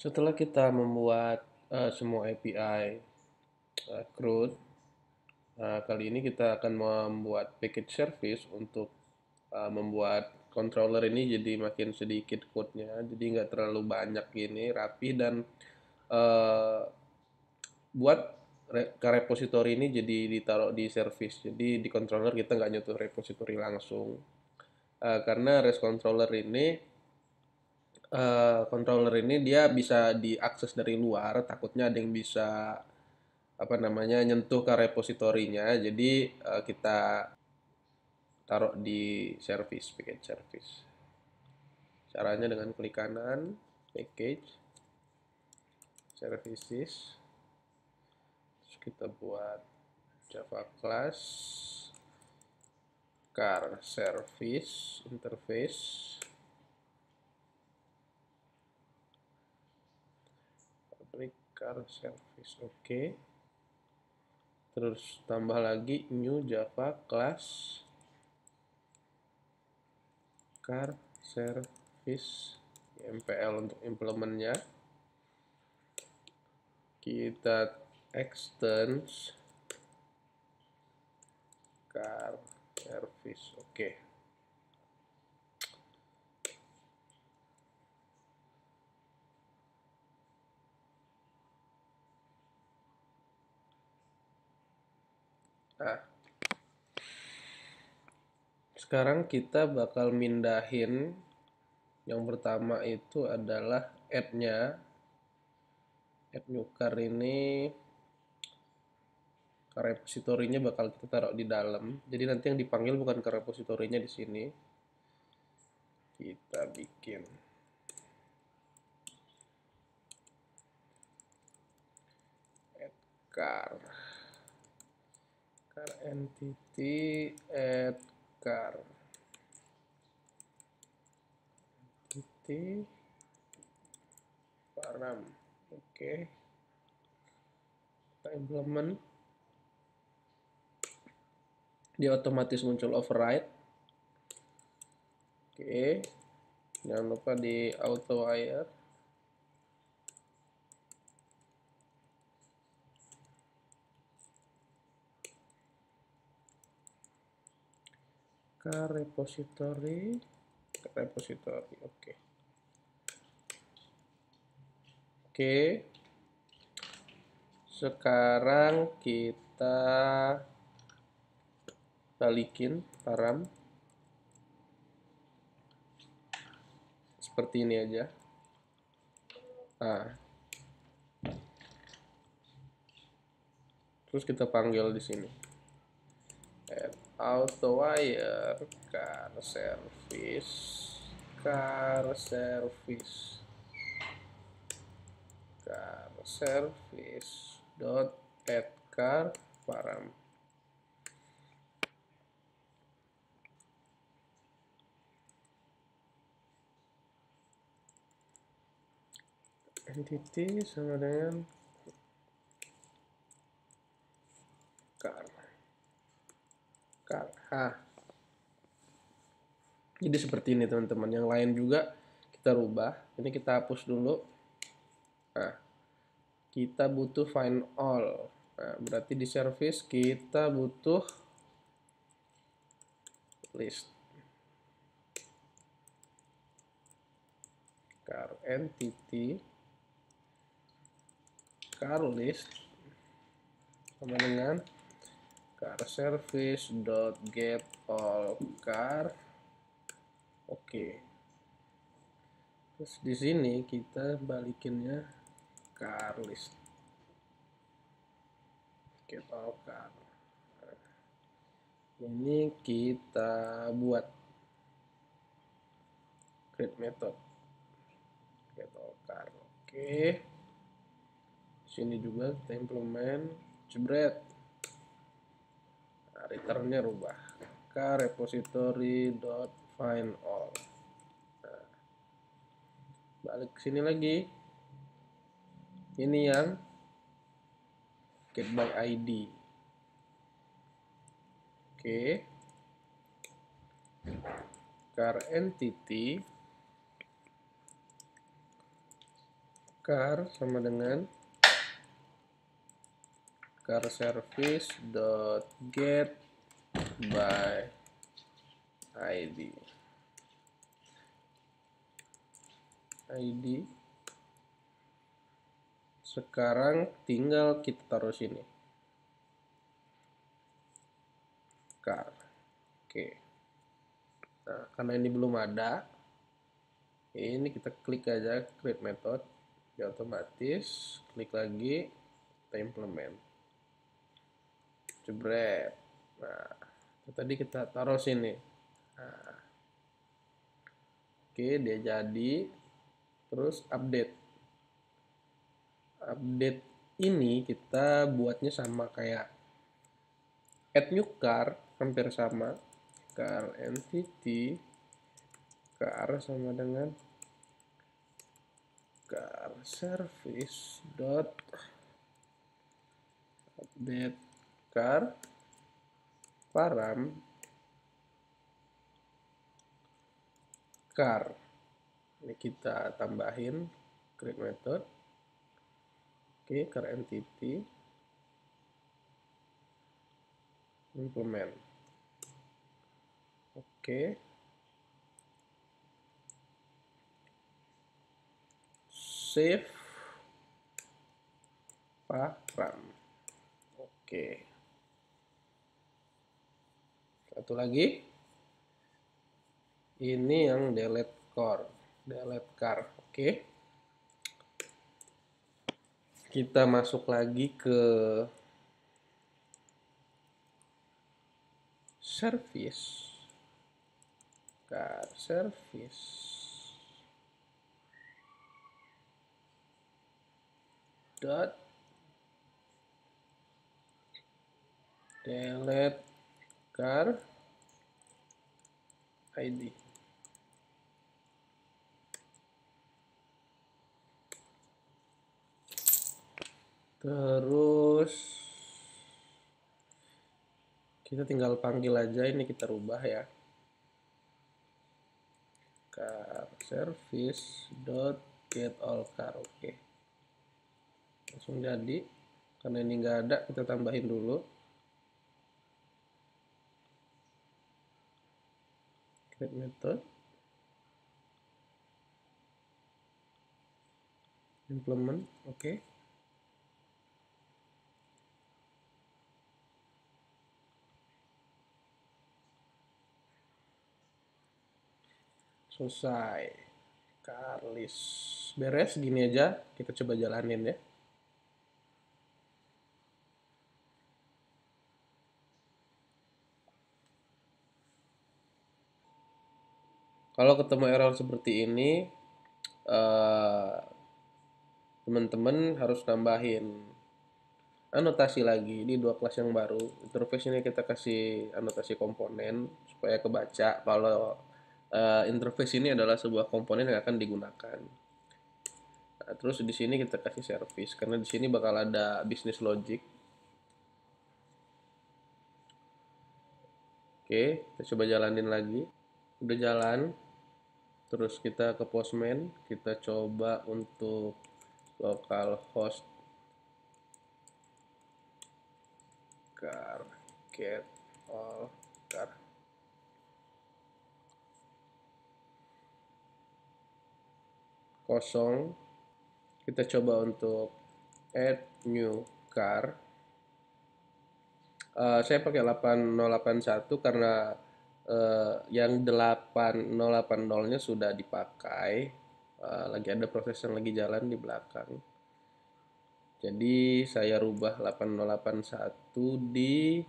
Setelah kita membuat uh, semua API uh, eh, CRUD, uh, eh, kali ini kita akan membuat package service untuk uh, membuat controller ini jadi makin sedikit code-nya, jadi nggak terlalu banyak gini, rapi dan uh, buat ke repository ini jadi ditaruh di service, jadi di controller kita nggak nyentuh repository langsung. Uh, karena REST controller ini Eh, controller ini dia bisa diakses dari luar takutnya ada yang bisa apa namanya nyentuh ke repositorinya jadi uh, kita taruh di service package service caranya dengan klik kanan package services terus kita buat java class car service interface car service oke okay. terus tambah lagi new java class car service MPL untuk implementnya kita extends car service oke okay. Nah, sekarang kita bakal mindahin yang pertama itu adalah add-nya. Add nyukar ini ke repositorinya bakal kita taruh di dalam. Jadi nanti yang dipanggil bukan ke repositorinya di sini. Kita bikin add car car entity add car entity param oke okay. kita implement dia otomatis muncul override oke okay. jangan lupa di auto wire ke repository repository oke okay. oke okay. sekarang kita balikin param seperti ini aja nah terus kita panggil di sini add auto wire car service car service car service dot add car param entity sama dengan jadi seperti ini teman-teman yang lain juga kita rubah ini kita hapus dulu nah kita butuh find all nah, berarti di service kita butuh list car entity car list sama dengan car service dot get all car Oke. Terus di sini kita balikinnya car list. Kita okay, Ini kita buat create method. Kita all Oke. Di sini juga kita implement jebret. Nah, returnnya rubah. K repository dot find all nah, balik sini lagi ini yang get by ID oke okay. car entity car sama dengan car service dot get by ID ID sekarang tinggal kita taruh sini car oke nah karena ini belum ada ini kita klik aja create method dia otomatis klik lagi kita implement jebret nah tadi kita taruh sini nah, oke dia jadi terus update update ini kita buatnya sama kayak add new car hampir sama car entity car sama dengan car service dot update car param car ini kita tambahin create method oke okay, current entity implement oke okay. save param, oke okay. satu lagi ini yang delete core delete car oke kita masuk lagi ke service car service dot delete car id terus kita tinggal panggil aja ini kita rubah ya car service dot get all car oke okay. langsung jadi karena ini nggak ada kita tambahin dulu create method implement oke okay. selesai kalis, beres gini aja kita coba jalanin ya kalau ketemu error seperti ini eh, teman-teman uh, harus tambahin anotasi lagi di dua kelas yang baru interface ini kita kasih anotasi komponen supaya kebaca kalau uh, interface ini adalah sebuah komponen yang akan digunakan. Nah, terus di sini kita kasih service karena di sini bakal ada business logic. Oke, kita coba jalanin lagi. Udah jalan. Terus kita ke postman, kita coba untuk localhost car get all kosong kita coba untuk add new car uh, saya pakai 8081 karena uh, yang 8080 nya sudah dipakai uh, lagi ada proses yang lagi jalan di belakang jadi saya rubah 8081 di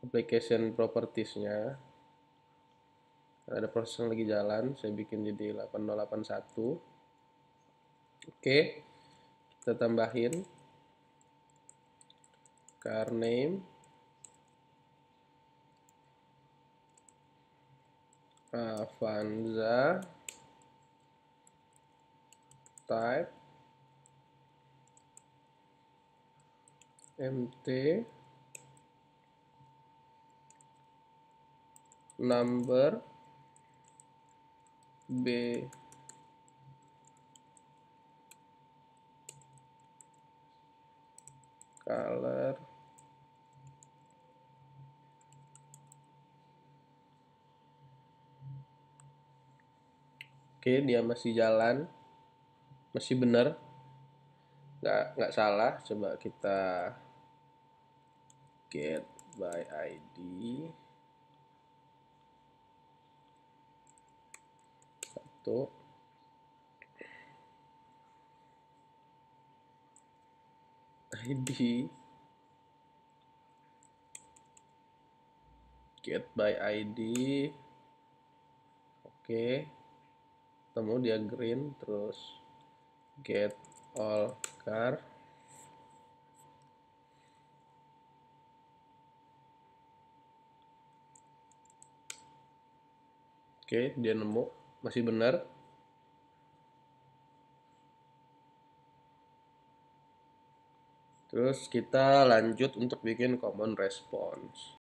application propertiesnya nya ada proses yang lagi jalan saya bikin jadi 8081 oke kita tambahin car name Avanza type MT number B color Oke, dia masih jalan. Masih benar. Nggak, nggak salah. Coba kita get by ID. satu ID get by ID oke okay. temu dia green terus get all car oke okay, dia nemu masih benar terus kita lanjut untuk bikin common response